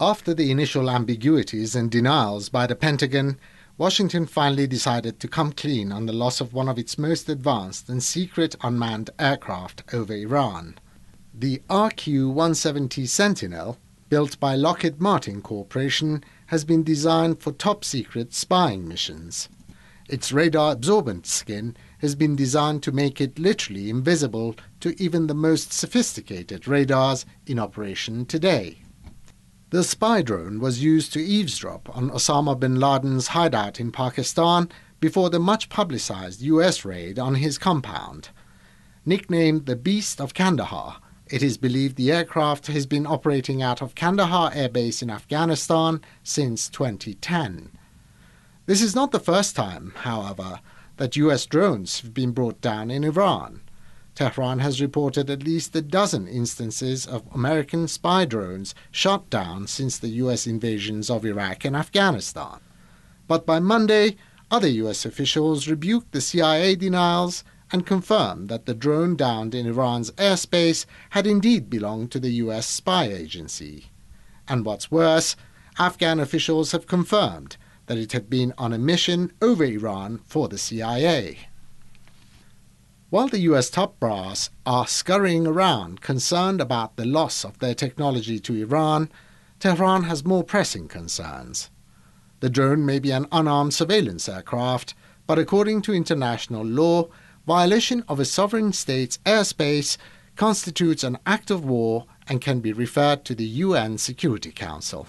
After the initial ambiguities and denials by the Pentagon, Washington finally decided to come clean on the loss of one of its most advanced and secret unmanned aircraft over Iran. The RQ 170 Sentinel, built by Lockheed Martin Corporation, has been designed for top secret spying missions. Its radar absorbent skin has been designed to make it literally invisible to even the most sophisticated radars in operation today. The spy drone was used to eavesdrop on Osama bin Laden's hideout in Pakistan before the much publicized US raid on his compound. Nicknamed the Beast of Kandahar, it is believed the aircraft has been operating out of Kandahar Air Base in Afghanistan since 2010. This is not the first time, however, that US drones have been brought down in Iran. Tehran has reported at least a dozen instances of American spy drones shot down since the U.S. invasions of Iraq and Afghanistan. But by Monday, other U.S. officials rebuked the CIA denials and confirmed that the drone downed in Iran's airspace had indeed belonged to the U.S. spy agency. And what's worse, Afghan officials have confirmed that it had been on a mission over Iran for the CIA. While the US top brass are scurrying around concerned about the loss of their technology to Iran, Tehran has more pressing concerns. The drone may be an unarmed surveillance aircraft, but according to international law, violation of a sovereign state's airspace constitutes an act of war and can be referred to the UN Security Council.